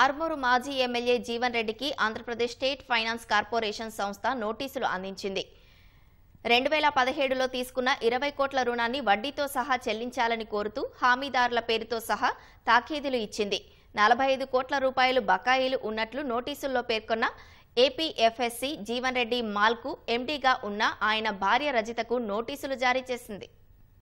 ఆర్మూరు మాజీ ఎమ్మెల్యే జీవన్ రెడ్డికి Andhra Pradesh state finance corporation సంస్థ నోటీసులు అందించింది రెండు వేల పదిహేడులో తీసుకున్న ఇరవై కోట్ల రుణాన్ని వడ్డీతో సహా చెల్లించాలని కోరుతూ హామీదారుల పేరుతో సహా తాఖీదులు ఇచ్చింది నలభై ఐదు కోట్ల రూపాయలు బకాయిలు ఉన్నట్లు నోటీసుల్లో పేర్కొన్న ఏపీఎఫ్ఎస్సి జీవన్ రెడ్డి మాల్కు ఎండీగా ఉన్న ఆయన భార్య రజితకు నోటీసులు జారీ చేసింది